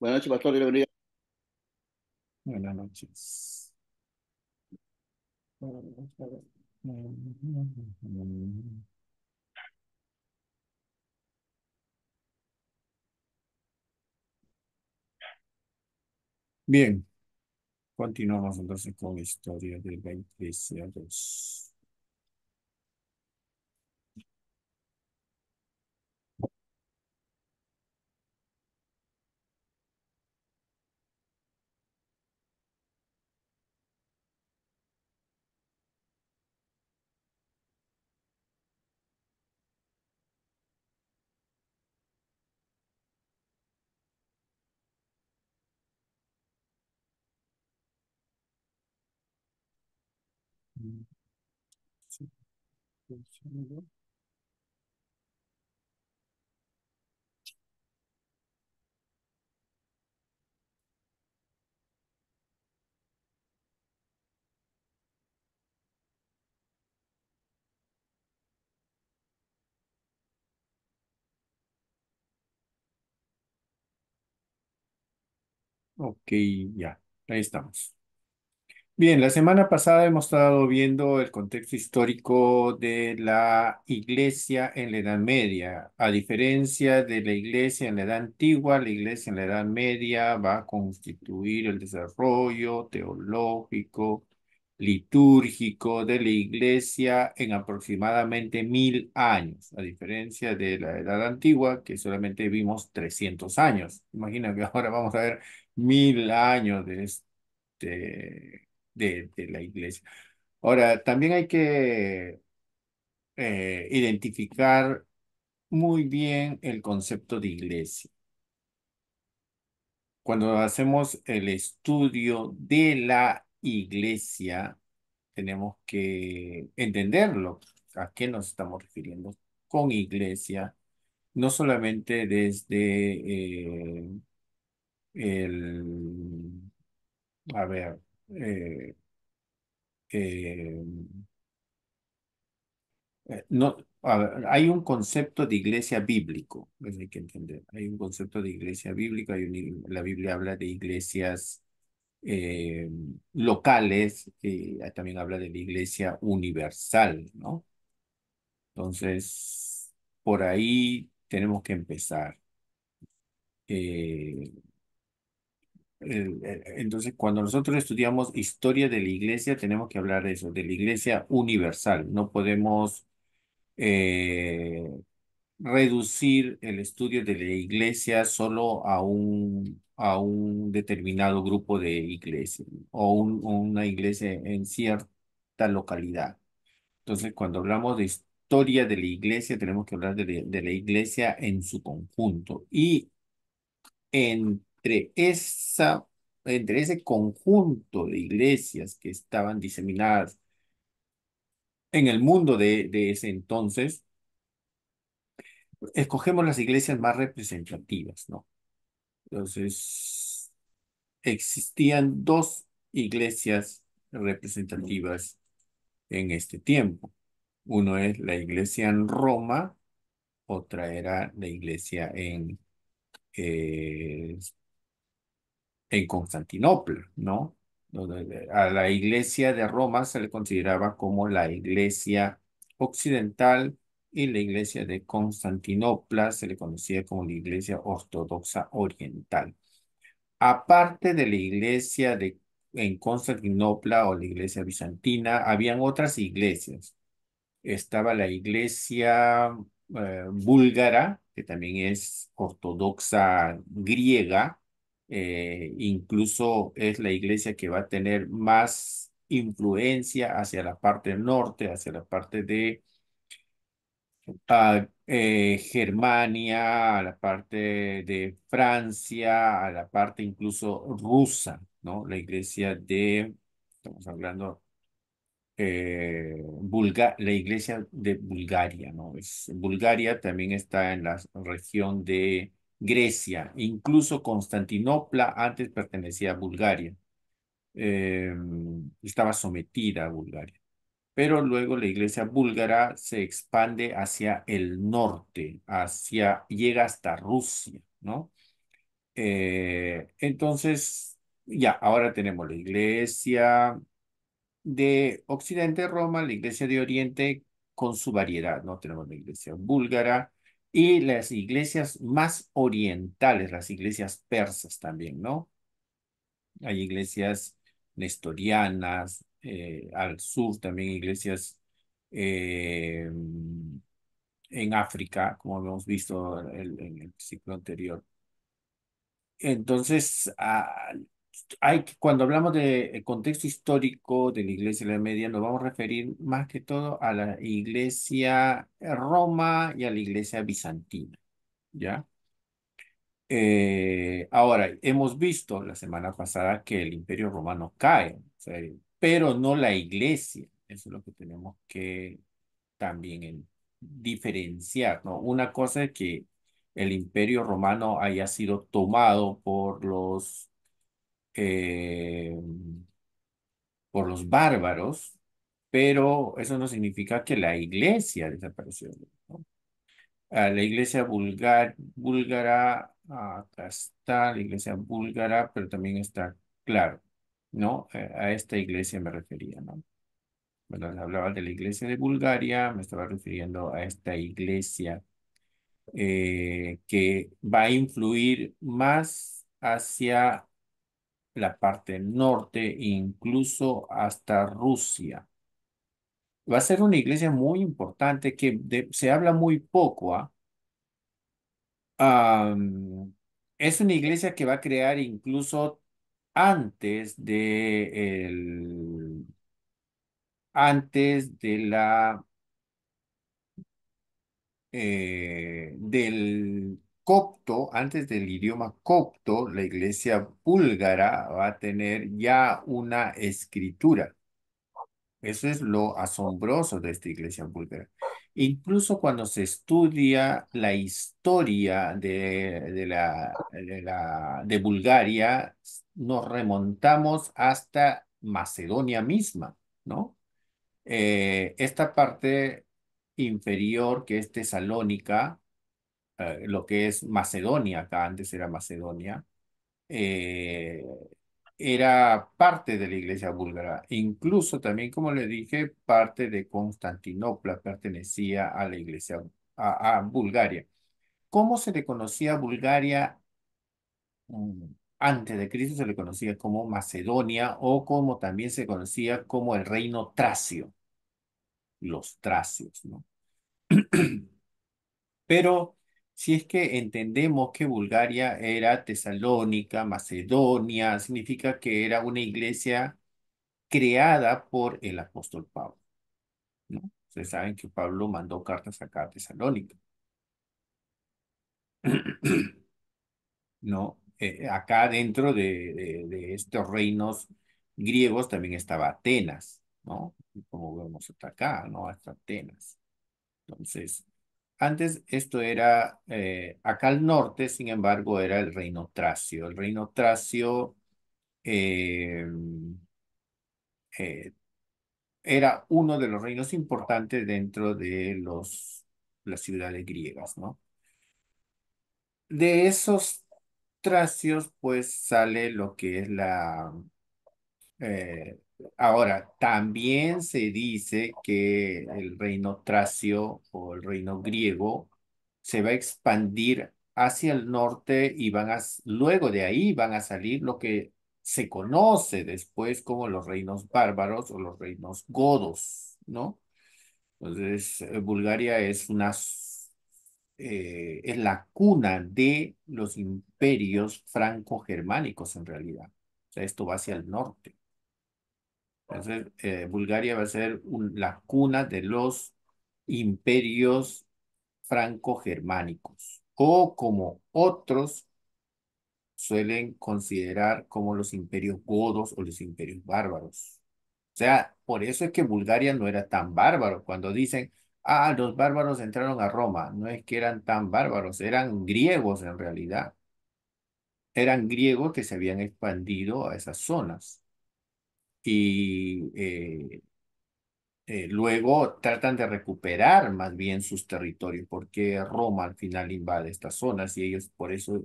Buenas noches, pastor. la Buenas noches. Bien, continuamos entonces con la historia del 20 a Okay, Ok, ya, ahí estamos. Bien, la semana pasada hemos estado viendo el contexto histórico de la iglesia en la Edad Media. A diferencia de la iglesia en la Edad Antigua, la iglesia en la Edad Media va a constituir el desarrollo teológico, litúrgico de la iglesia en aproximadamente mil años, a diferencia de la Edad Antigua, que solamente vimos 300 años. Imagina que ahora vamos a ver mil años de este de, la iglesia. Ahora, también hay que eh, identificar muy bien el concepto de iglesia. Cuando hacemos el estudio de la iglesia, tenemos que entenderlo. ¿A qué nos estamos refiriendo con iglesia? No solamente desde eh, el... A ver, eh, eh, eh, no, hay un concepto de iglesia bíblico, hay que entender. Hay un concepto de iglesia bíblica, y la Biblia habla de iglesias locales, y también habla de la iglesia universal, ¿no? Entonces, por ahí tenemos que empezar. Eh, entonces, cuando nosotros estudiamos historia de la iglesia, tenemos que hablar de eso, de la iglesia universal. No podemos eh, reducir el estudio de la iglesia solo a un, a un determinado grupo de iglesia o, una iglesia en cierta localidad. Entonces, cuando hablamos de historia de la iglesia, tenemos que hablar de, de la iglesia en su conjunto. Y entre es entre ese conjunto de iglesias que estaban diseminadas en el mundo de, ese entonces, escogemos las iglesias más representativas, ¿no? Entonces, existían dos iglesias representativas en este tiempo. Uno es la iglesia en Roma, otra era la iglesia en eh, en Constantinopla, ¿no? A la iglesia de Roma se le consideraba como la iglesia occidental y la iglesia de Constantinopla se le conocía como la iglesia ortodoxa oriental. Aparte de la iglesia de, en Constantinopla o la iglesia bizantina, habían otras iglesias. Estaba la iglesia eh, búlgara, que también es ortodoxa griega, eh, incluso es la iglesia que va a tener más influencia hacia la parte norte, hacia la parte de ah, eh, Germania, a la parte de Francia, a la parte incluso rusa, ¿no? La iglesia de, estamos hablando, eh, la iglesia de Bulgaria, ¿no? Bulgaria también está en la región de Grecia, incluso Constantinopla antes pertenecía a Bulgaria, em, estaba sometida a Bulgaria. Pero luego la iglesia búlgara se expande hacia el norte, hacia, llega hasta Rusia, ¿no? Eh, entonces, ya, ahora tenemos la iglesia de Occidente, Roma, la iglesia de Oriente, con su variedad, ¿no? Tenemos la iglesia búlgara, y las iglesias más orientales, las iglesias persas también, ¿no? Hay iglesias nestorianas, eh, al sur también iglesias eh, en África, como hemos visto en, el ciclo anterior. Entonces, a, cuando hablamos de eh, contexto histórico de la Iglesia de la Media, nos vamos a referir más que todo a la Iglesia Roma y a la Iglesia Bizantina, ¿ya? Eh, ahora, hemos visto la semana pasada que el Imperio Romano cae, pero no la Iglesia. Eso es lo que tenemos que también diferenciar, ¿no? Una cosa es que el Imperio Romano haya sido tomado por los eh, por los bárbaros, pero eso no significa que la iglesia desapareció. a ah, la iglesia vulgar, búlgara, ah, acá está la iglesia búlgara, pero también está claro, ¿no? Eh, a esta iglesia me refería, ¿no? les hablaba de la iglesia de Bulgaria, me estaba refiriendo a esta iglesia eh, que va a influir más hacia la parte norte, incluso hasta Rusia. Va a ser una iglesia muy importante que se habla muy poco. ¿ah? es una iglesia que va a crear incluso antes de el, antes de la eh, del copto, antes del idioma copto, la iglesia búlgara va a tener ya una escritura. Eso es lo asombroso de esta iglesia búlgara. Incluso cuando se estudia la historia de, la, de, Bulgaria, nos remontamos hasta Macedonia misma, ¿no? Eh, esta parte inferior que es Tesalónica, eh, lo que es Macedonia, acá antes era Macedonia, eh, era parte de la iglesia búlgara, incluso también, como le dije, parte de Constantinopla pertenecía a la iglesia, a, Bulgaria. ¿Cómo se le conocía Bulgaria mm, antes de Cristo? Se le conocía como Macedonia o como también se conocía como el reino tracio, los tracios, ¿no? Pero si es que entendemos que Bulgaria era Tesalónica, Macedonia, significa que era una iglesia creada por el apóstol Pablo. ¿no? Ustedes saben que Pablo mandó cartas acá a Tesalónica. ¿No? Eh, acá dentro de, estos reinos griegos también estaba Atenas, ¿no? Como vemos hasta acá, ¿no? Hasta Atenas. Entonces, antes esto era, eh, acá al norte, sin embargo, era el reino tracio. El reino tracio eh, eh, era uno de los reinos importantes dentro de los, las ciudades griegas, ¿no? De esos tracios, pues sale lo que es la, Ahora, también se dice que el reino tracio o el reino griego se va a expandir hacia el norte y van luego de ahí van a salir lo que se conoce después como los reinos bárbaros o los reinos godos, ¿no? Entonces, eh, Bulgaria es una, eh, es la cuna de los imperios franco-germánicos en realidad. O sea, esto va hacia el norte. Entonces, eh, Bulgaria va a ser la cuna de los imperios franco-germánicos o como otros suelen considerar como los imperios godos o los imperios bárbaros. O sea, por eso es que Bulgaria no era tan bárbaro. Cuando dicen, ah, los bárbaros entraron a Roma, no es que eran tan bárbaros, eran griegos en realidad. Eran griegos que se habían expandido a esas zonas y eh, eh, luego tratan de recuperar más bien sus territorios, porque Roma al final invade estas zonas y ellos por eso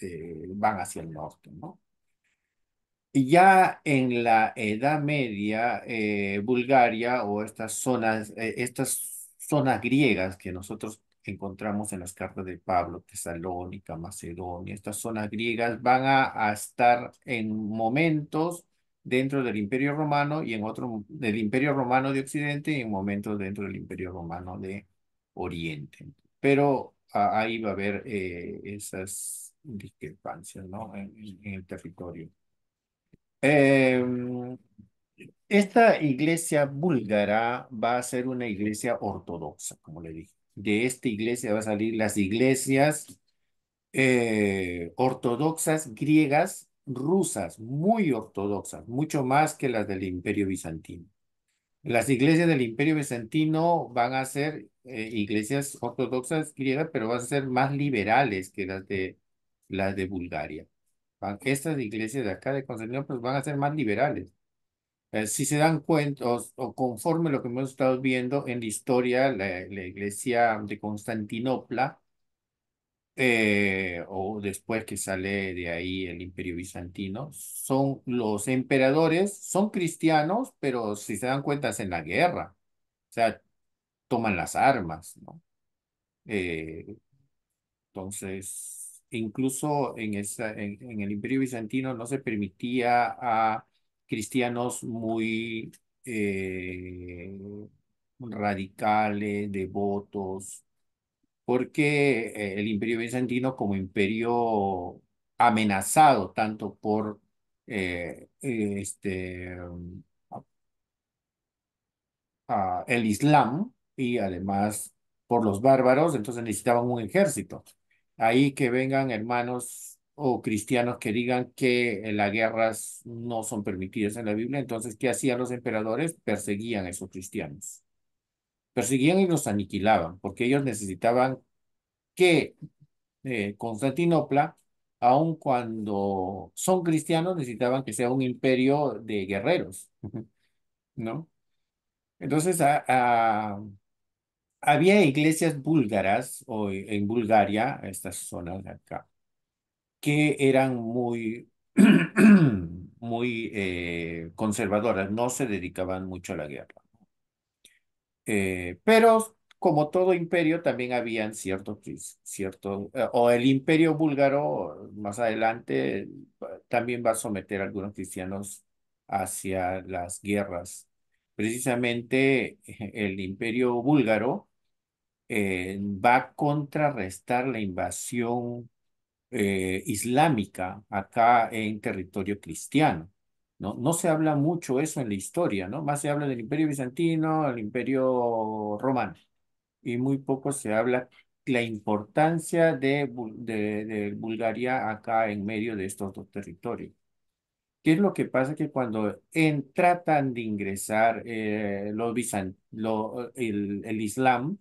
eh, van hacia el norte, ¿no? Y ya en la Edad Media, Bulgaria o estas zonas, estas zonas griegas que nosotros encontramos en las cartas de Pablo, Tesalónica, Macedonia, estas zonas griegas van a estar en momentos dentro del Imperio Romano y en otro del Imperio Romano de Occidente y en momentos dentro del Imperio Romano de Oriente. Pero ahí va a haber eh, esas discrepancias ¿no? en, el territorio. Em, esta iglesia búlgara va a ser una iglesia ortodoxa, como le dije. De esta iglesia van a salir las iglesias eh, ortodoxas griegas rusas muy ortodoxas, mucho más que las del Imperio Bizantino. Las iglesias del Imperio Bizantino van a ser eh, iglesias ortodoxas griegas, pero van a ser más liberales que las de, las de Bulgaria. estas iglesias de acá de Constantinopla pues, van a ser más liberales. Eh, si se dan cuenta, o, conforme lo que hemos estado viendo en la historia, la iglesia de Constantinopla eh, o después que sale de ahí el imperio bizantino, son los emperadores, son cristianos, pero si se dan cuenta es en la guerra, o sea, toman las armas, ¿no? Eh, entonces, incluso en, esa, en, el imperio bizantino no se permitía a cristianos muy... Eh, radicales, devotos, porque eh, el imperio bizantino como imperio amenazado tanto por eh, eh, este, um, el Islam y además por los bárbaros, entonces necesitaban un ejército. Ahí que vengan hermanos o cristianos que digan que las guerras no son permitidas en la Biblia, entonces, ¿qué hacían los emperadores? Perseguían a esos cristianos perseguían y los aniquilaban, porque ellos necesitaban que eh, Constantinopla, aun cuando son cristianos, necesitaban que sea un imperio de guerreros, ¿no? Entonces, había iglesias búlgaras o en Bulgaria, estas zonas de acá, que eran muy, muy eh, conservadoras, no se dedicaban mucho a la guerra. Eh, pero como todo imperio también habían ciertos, cierto, eh, o el imperio búlgaro más adelante eh, también va a someter a algunos cristianos hacia las guerras. Precisamente el imperio búlgaro va a contrarrestar la invasión islámica acá en territorio cristiano. ¿no? se habla mucho eso en la historia, ¿no? Más se habla del imperio bizantino, el imperio romano, y muy poco se habla de la importancia de, de, Bulgaria acá en medio de estos dos territorios. ¿Qué es lo que pasa? Que cuando tratan de ingresar eh, los el, Islam,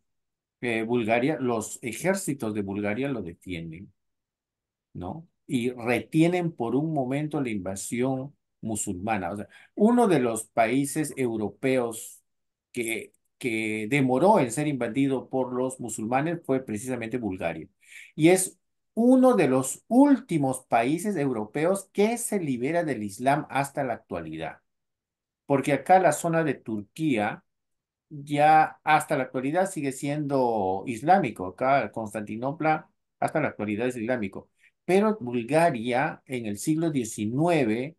eh, Bulgaria, los ejércitos de Bulgaria lo defienden, ¿no? Y retienen por un momento la invasión musulmana. O sea, uno de los países europeos que, que demoró en ser invadido por los musulmanes fue precisamente Bulgaria. Y es uno de los últimos países europeos que se libera del Islam hasta la actualidad. Porque acá la zona de Turquía ya hasta la actualidad sigue siendo islámico. Acá Constantinopla hasta la actualidad es islámico. Pero Bulgaria en el siglo XIX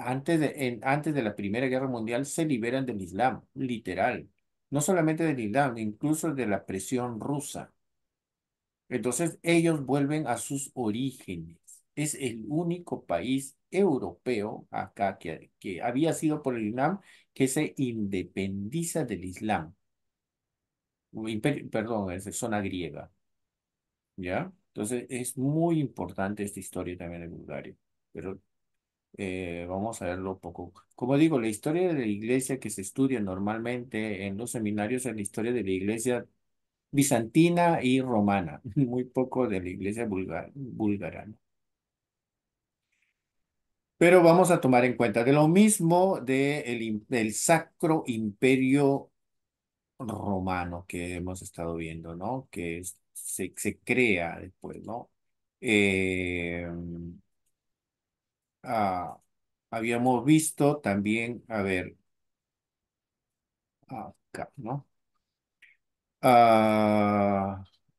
antes de, antes de la Primera Guerra Mundial se liberan del Islam, literal. No solamente del Islam, incluso de la presión rusa. Entonces ellos vuelven a sus orígenes. Es el único país europeo acá que, había sido por el Islam que se independiza del Islam. perdón, es zona griega. ¿Ya? Entonces es muy importante esta historia también en Bulgaria. Pero eh, vamos a verlo un poco. Como digo, la historia de la iglesia que se estudia normalmente en los seminarios es la historia de la iglesia bizantina y romana, muy poco de la iglesia búlgara. Pero vamos a tomar en cuenta de lo mismo del de el Sacro Imperio Romano que hemos estado viendo, ¿no? Que se, se, crea después, ¿no? Eh, Ah, habíamos visto también, a ver, acá, ah, ¿no?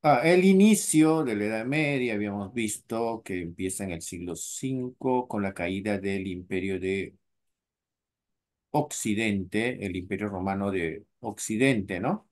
Ah, el inicio de la Edad Media habíamos visto que empieza en el siglo V con la caída del imperio de Occidente, el imperio romano de Occidente, ¿no?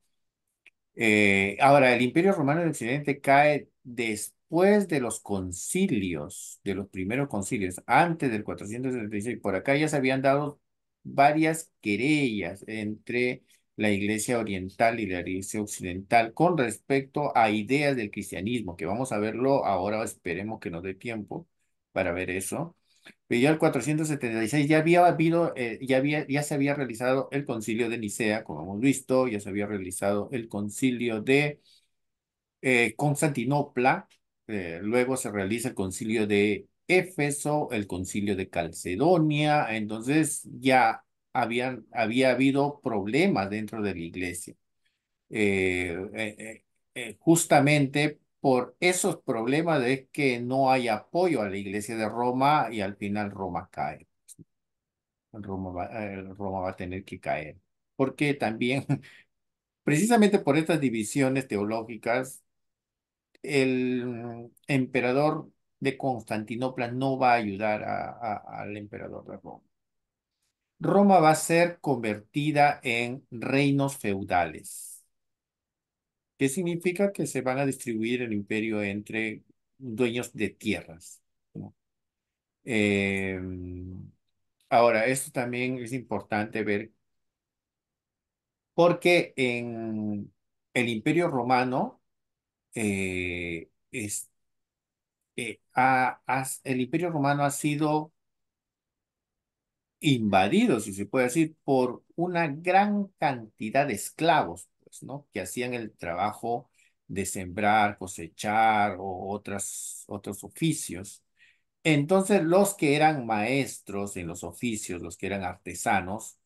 Eh, ahora, el imperio romano de Occidente cae después después de los concilios, de los primeros concilios, antes del 476, por acá ya se habían dado varias querellas entre la Iglesia Oriental y la Iglesia Occidental con respecto a ideas del cristianismo, que vamos a verlo ahora, esperemos que nos dé tiempo para ver eso. Pero ya el 476 ya había habido, eh, ya, había, ya se había realizado el concilio de Nicea, como hemos visto, ya se había realizado el concilio de eh, Constantinopla, eh, luego se realiza el concilio de Éfeso, el concilio de Calcedonia, entonces ya habían, había habido problemas dentro de la iglesia. Eh, eh, justamente por esos problemas de que no hay apoyo a la iglesia de Roma y al final Roma cae. Roma va, Roma va a tener que caer, porque también, precisamente por estas divisiones teológicas, el emperador de Constantinopla no va a ayudar al emperador de Roma. Roma va a ser convertida en reinos feudales. ¿Qué significa? Que se van a distribuir el imperio entre dueños de tierras. Eh, ahora, esto también es importante ver porque en el imperio romano eh, eh, el imperio romano ha sido invadido, si se puede decir, por una gran cantidad de esclavos, pues, ¿no? Que hacían el trabajo de sembrar, cosechar o otras, otros oficios. Entonces, los que eran maestros en los oficios, los que eran artesanos,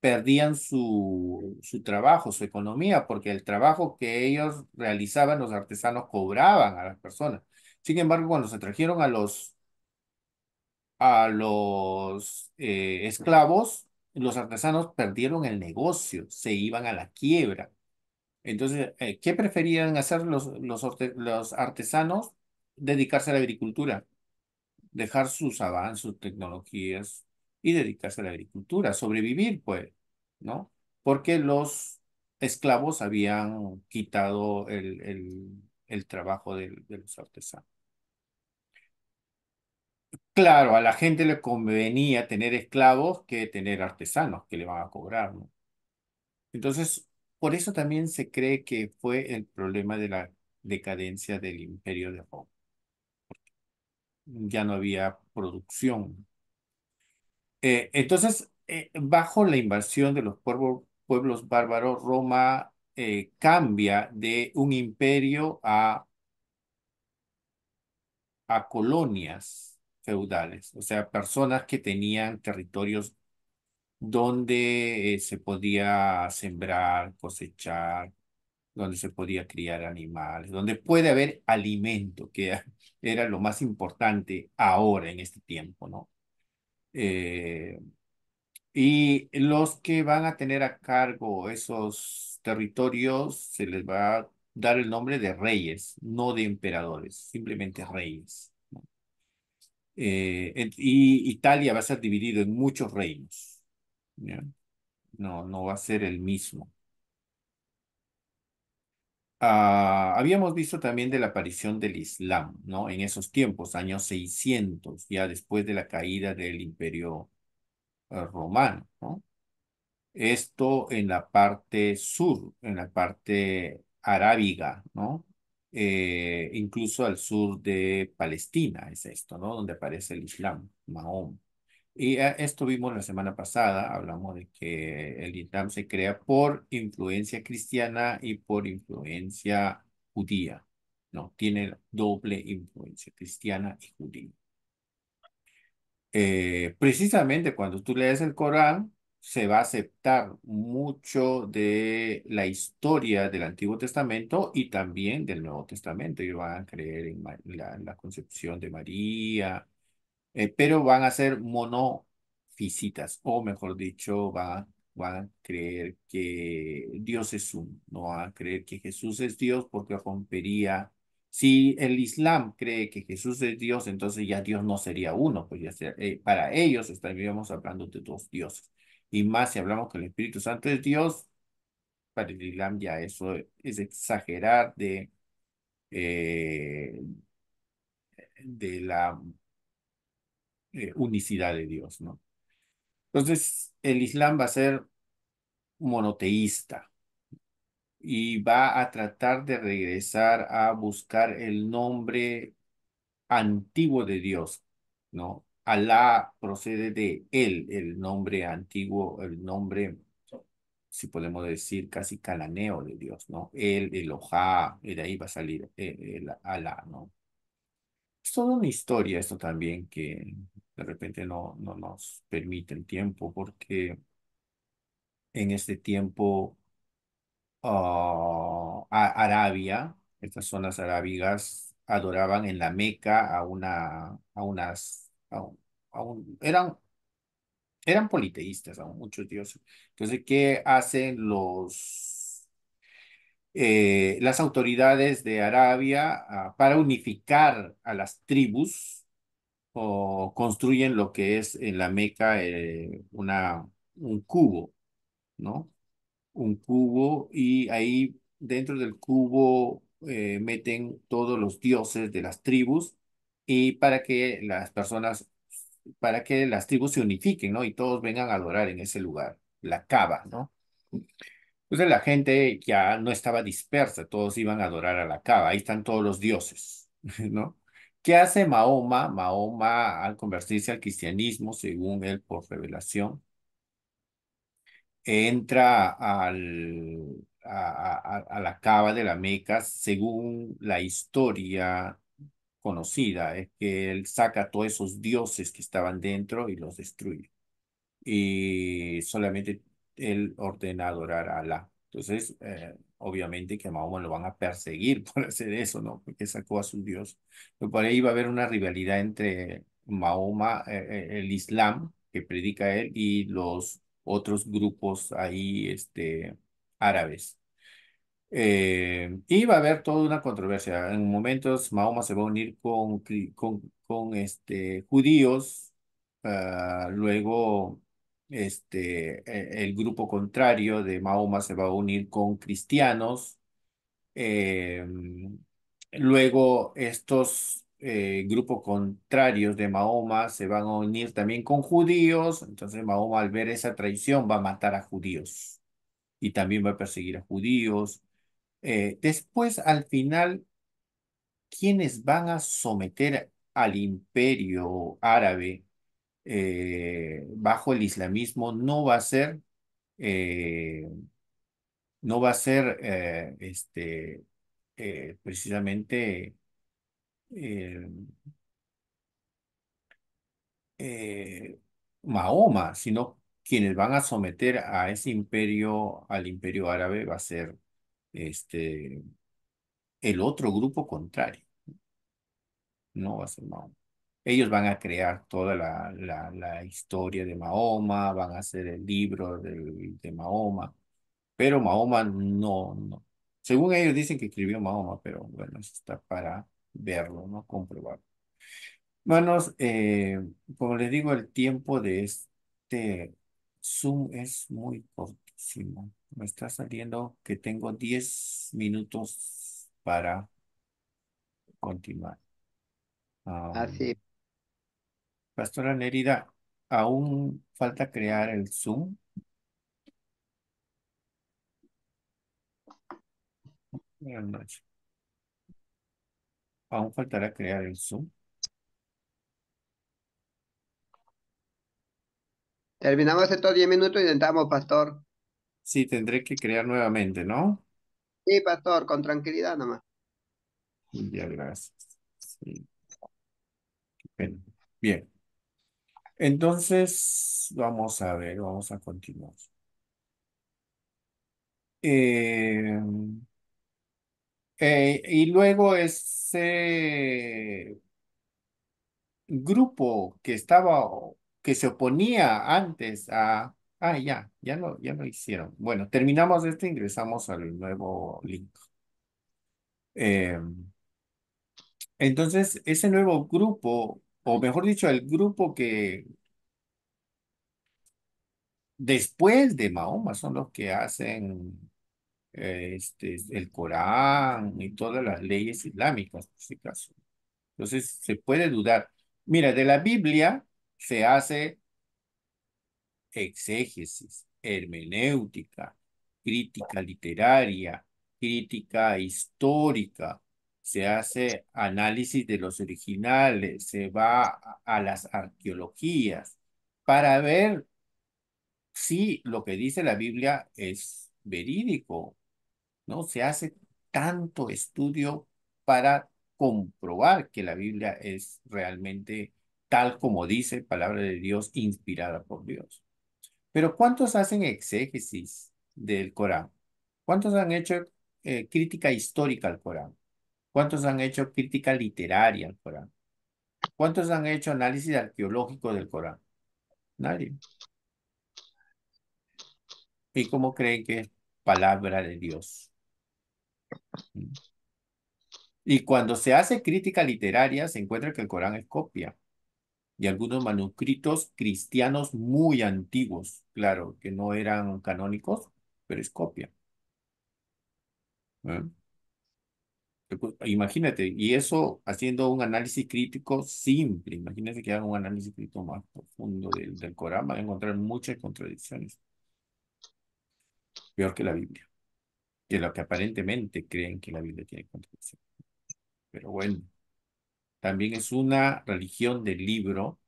perdían su, su trabajo, su economía, porque el trabajo que ellos realizaban, los artesanos cobraban a las personas. Sin embargo, cuando se trajeron a los, a los eh, esclavos, los artesanos perdieron el negocio, se iban a la quiebra. Entonces, eh, ¿qué preferían hacer los, los, los artesanos? Dedicarse a la agricultura, dejar sus avances, sus tecnologías, y dedicarse a la agricultura, sobrevivir, pues, ¿no? Porque los esclavos habían quitado el, trabajo de, de los artesanos. Claro, a la gente le convenía tener esclavos que tener artesanos que le van a cobrar, ¿no? Entonces, por eso también se cree que fue el problema de la decadencia del imperio de Roma. Ya no había producción. Eh, entonces, eh, bajo la invasión de los pueblos, bárbaros, Roma eh, cambia de un imperio a, a colonias feudales, o sea, personas que tenían territorios donde se podía sembrar, cosechar, donde se podía criar animales, donde puede haber alimento, que era lo más importante ahora en este tiempo, ¿no? Eh, y los que van a tener a cargo esos territorios se les va a dar el nombre de reyes, no de emperadores, simplemente reyes. Eh, y Italia va a ser dividido en muchos reinos. No, no va a ser el mismo. Ah, habíamos visto también de la aparición del Islam, ¿no? En esos tiempos, años 600, ya después de la caída del imperio eh, romano, ¿no? Esto en la parte sur, en la parte arábiga, ¿no? Eh, incluso al sur de Palestina es esto, ¿no? Donde aparece el Islam, Mahoma. Y eh, esto vimos la semana pasada, hablamos de que el Islam se crea por influencia cristiana y por influencia judía, ¿no? Tiene doble influencia cristiana y judía. Eh, precisamente cuando tú lees el Corán, se va a aceptar mucho de la historia del Antiguo Testamento y también del Nuevo Testamento. Y van a creer en la concepción de María, eh, pero van a ser monofisitas, o mejor dicho, van, a creer que Dios es uno, no van a creer que Jesús es Dios porque rompería. Si el Islam cree que Jesús es Dios, entonces ya Dios no sería uno, pues ya sea, eh, para ellos estaríamos hablando de dos dioses. Y más si hablamos que el Espíritu Santo es Dios, para el Islam ya eso es exagerar de, eh, de la eh, unicidad de Dios, ¿no? Entonces, el Islam va a ser monoteísta y va a tratar de regresar a buscar el nombre antiguo de Dios, ¿no? Alá procede de él, el nombre antiguo, el nombre, si podemos decir, casi calaneo de Dios, ¿no? Él, el y de ahí va a salir eh, Alá, ¿no? es toda una historia esto también que de repente no, no nos permite el tiempo porque en este tiempo ah, Arabia, estas zonas arábigas adoraban en la Meca a una, a unas, a eran, eran politeístas, a muchos dioses. Entonces, ¿qué hacen los eh, las autoridades de Arabia ah, para unificar a las tribus o construyen lo que es en la Meca eh, una, un cubo, ¿no? Un cubo y ahí dentro del cubo eh, meten todos los dioses de las tribus y para que las personas, para que las tribus se unifiquen, ¿no? Y todos vengan a adorar en ese lugar, la cava, ¿no? Entonces la gente ya no estaba dispersa, todos iban a adorar a la cava, ahí están todos los dioses, ¿no? ¿Qué hace Mahoma? Mahoma al convertirse al cristianismo, según él por revelación, entra al, a, la Cava de la Meca, según la historia conocida, es que él saca a todos esos dioses que estaban dentro y los destruye. Y solamente el adorar a la. Entonces, eh, obviamente que Mahoma lo van a perseguir por hacer eso, ¿no? Porque sacó a su Dios. Pero por ahí va a haber una rivalidad entre Mahoma, eh, eh, el Islam, que predica él, y los otros grupos ahí este, árabes. y va a haber toda una controversia. En momentos Mahoma se va a unir con, con, con este, judíos, ah, luego este, e, el grupo contrario de Mahoma se va a unir con cristianos. Em, luego estos eh, grupos contrarios de Mahoma se van a unir también con judíos. Entonces Mahoma al ver esa traición va a matar a judíos y también va a perseguir a judíos. Eh, después al final, quienes van a someter al imperio árabe eh, bajo el islamismo no va a ser, eh, no va a ser eh, este, precisamente Mahoma, sino quienes van a someter a ese imperio, al imperio árabe, va a ser este, el otro grupo contrario. No va a ser Mahoma. Ellos van a crear toda la, la, historia de Mahoma, van a hacer el libro de, Mahoma, pero Mahoma no, no. Según ellos dicen que escribió Mahoma, pero bueno, está para verlo, no comprobarlo. Manos, eh, como les digo, el tiempo de este Zoom es muy cortísimo. Me está saliendo que tengo 10 minutos para continuar. Ah, Así. Pastora Nerida, aún falta crear el Zoom. Buenas noches. Aún faltará crear el Zoom. Terminamos estos diez minutos y intentamos, pastor. Sí, tendré que crear nuevamente, ¿no? Sí, pastor, con tranquilidad nomás. Ya, gracias. Bien. Bien. Entonces, vamos a ver, vamos a continuar. Em, eh, y luego ese grupo que estaba, que se oponía antes a... Ah, ya, ya lo, ya lo hicieron. Bueno, terminamos este, ingresamos al nuevo link. Em, entonces, ese nuevo grupo o mejor dicho, el grupo que después de Mahoma son los que hacen eh, este, el Corán y todas las leyes islámicas, en este caso. Entonces, se puede dudar. Mira, de la Biblia se hace exégesis, hermenéutica, crítica literaria, crítica histórica, se hace análisis de los originales, se va a las arqueologías para ver si lo que dice la Biblia es verídico. ¿no? Se hace tanto estudio para comprobar que la Biblia es realmente tal como dice, palabra de Dios inspirada por Dios. Pero ¿cuántos hacen exégesis del Corán? ¿Cuántos han hecho eh, crítica histórica al Corán? ¿Cuántos han hecho crítica literaria al Corán? ¿Cuántos han hecho análisis arqueológico del Corán? Nadie. ¿Y cómo creen que es palabra de Dios? Mm. Y cuando se hace crítica literaria, se encuentra que el Corán es copia de algunos manuscritos cristianos muy antiguos, claro, que no eran canónicos, pero es copia. ¿Eh? Imagínate, y eso haciendo un análisis crítico simple, imagínate que hagan un análisis crítico más profundo del, del Corán, van a encontrar muchas contradicciones. Peor que la Biblia, que lo que aparentemente creen que la Biblia tiene contradicciones. Pero bueno, también es una religión del libro,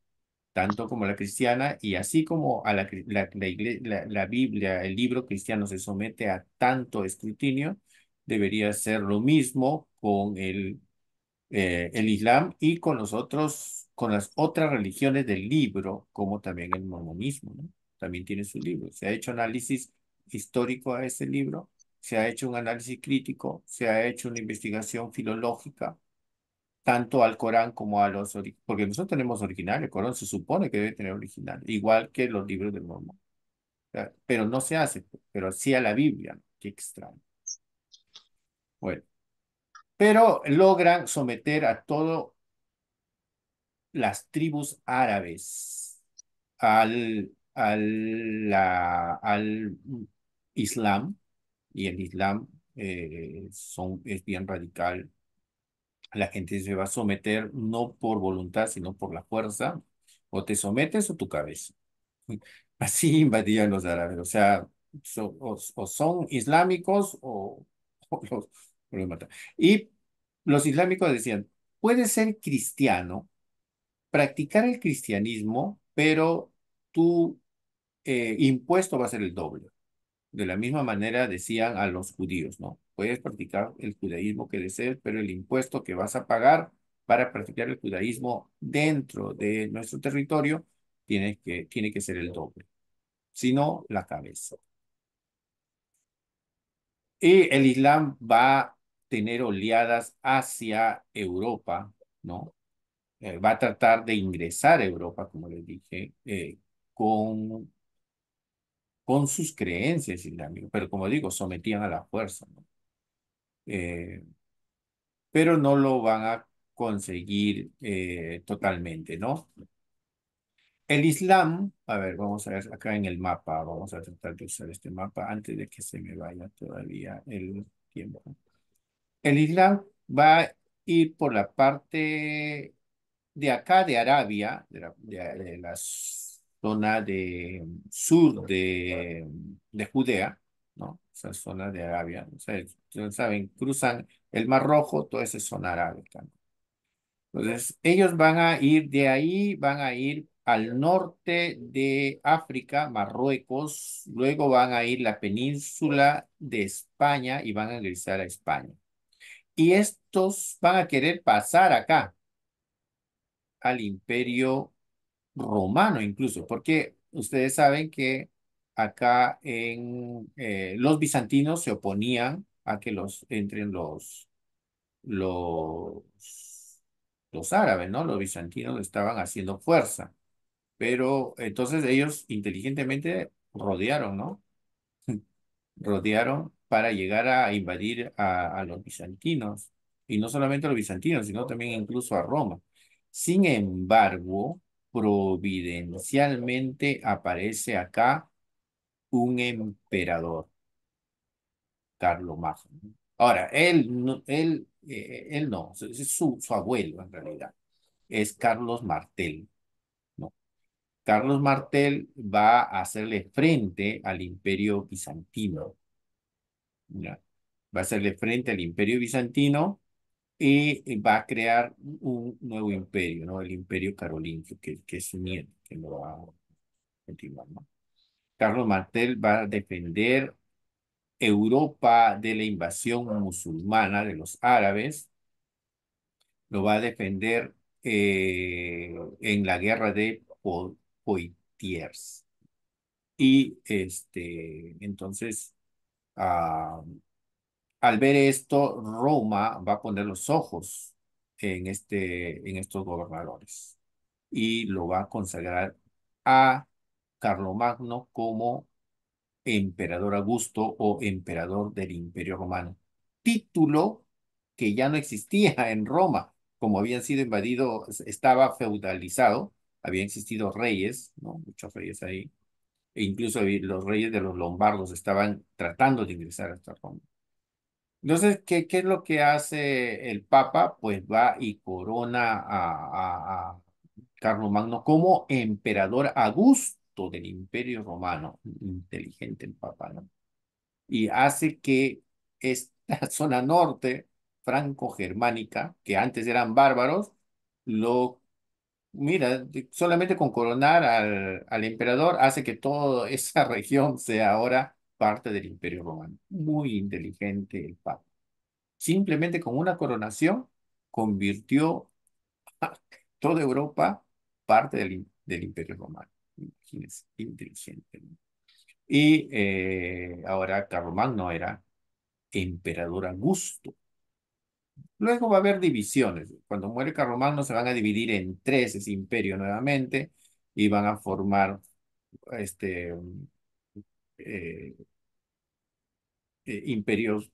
tanto como la cristiana, y así como a la, la, la Biblia, el libro cristiano se somete a tanto escrutinio, debería ser lo mismo con el, eh, el Islam y con los otros, con las otras religiones del libro, como también el mormonismo, ¿no? También tiene su libro. Se ha hecho análisis histórico a ese libro, se ha hecho un análisis crítico, se ha hecho una investigación filológica, tanto al Corán como a los... Porque nosotros tenemos originales, el Corán se supone que debe tener original, igual que los libros del mormón. Pero no se hace, pues, pero sí a la Biblia. Qué extraño. Bueno pero logran someter a todas las tribus árabes al, al, la, al Islam, y el Islam eh, son, es bien radical. La gente se va a someter no por voluntad, sino por la fuerza. O te sometes o tu cabeza. Así invadían los árabes. O sea, o, son islámicos o, o los, y los islámicos decían, puedes ser cristiano, practicar el cristianismo, pero tu eh, impuesto va a ser el doble. De la misma manera decían a los judíos, ¿no? Puedes practicar el judaísmo que desees, pero el impuesto que vas a pagar para practicar el judaísmo dentro de nuestro territorio tiene que, tiene que ser el doble, sino la cabeza. Y el Islam va tener oleadas hacia Europa, ¿no? Eh, va a tratar de ingresar a Europa, como les dije, eh, con, con sus creencias islámicas, pero como digo, sometían a la fuerza, ¿no? Eh, pero no lo van a conseguir totalmente, ¿no? El Islam, a ver, vamos a ver acá en el mapa, vamos a tratar de usar este mapa antes de que se me vaya todavía el tiempo. El Islam va a ir por la parte de acá, de Arabia, de la, zona de sur de, de Judea, ¿no? O esa zona de Arabia. O sea, ustedes saben, cruzan el Mar Rojo, toda esa zona arábica. ¿no? Entonces, ellos van a ir de ahí, van a ir al norte de África, Marruecos, luego van a ir la península de España y van a ingresar a España. Y estos van a querer pasar acá al imperio romano incluso, porque ustedes saben que acá en eh, los bizantinos se oponían a que los entren los los los árabes, ¿no? Los bizantinos estaban haciendo fuerza. Pero entonces ellos inteligentemente rodearon, ¿no? rodearon para llegar a invadir a, los bizantinos, y no solamente a los bizantinos, sino también incluso a Roma. Sin embargo, providencialmente aparece acá un emperador, Carlos Magno. Ahora, él, él, eh, él no, es su, su abuelo en realidad, es Carlos Martel. ¿no? Carlos Martel va a hacerle frente al imperio bizantino. Va a hacerle frente al imperio bizantino y va a crear un nuevo imperio, ¿no? El imperio carolingio, que, que es su que lo va a continuar, Carlos Martel va a defender Europa de la invasión musulmana de los árabes, lo va a defender eh, en la guerra de Poitiers. Y este, entonces Ah, al ver esto, Roma va a poner los ojos en, este, en estos gobernadores y lo va a consagrar a Carlomagno como emperador Augusto o emperador del Imperio Romano. Título que ya no existía en Roma, como habían sido invadidos, estaba feudalizado, habían existido reyes, ¿no? muchos reyes ahí, e incluso los reyes de los lombardos estaban tratando de ingresar hasta Roma. Entonces, ¿qué, qué es lo que hace el Papa? Pues va y corona a, a, Carlos Magno como emperador a gusto del Imperio Romano. Inteligente el Papa, ¿no? Y hace que esta zona norte franco-germánica, que antes eran bárbaros, lo Mira, solamente con coronar al, emperador hace que toda esa región sea ahora parte del Imperio Romano. Muy inteligente el Papa. Simplemente con una coronación convirtió toda Europa parte del, Imperio Romano. Imagínense, inteligente. Y eh, ahora Carlomagno era emperador Augusto. Luego va a haber divisiones. Cuando muere Carlomagno se van a dividir en tres ese imperio nuevamente y van a formar este, eh, eh, imperios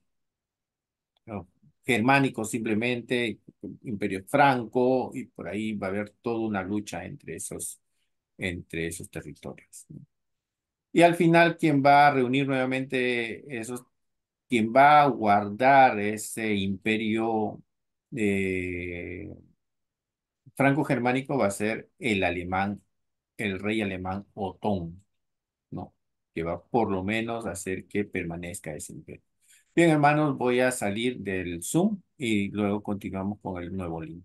germánicos simplemente, imperio franco, y por ahí va a haber toda una lucha entre esos, entre esos territorios. Y al final quien va a reunir nuevamente esos quien va a guardar ese imperio eh, franco-germánico va a ser el alemán, el rey alemán Otón, ¿no? Que va por lo menos a hacer que permanezca ese imperio. Bien, hermanos, voy a salir del Zoom y luego continuamos con el nuevo link.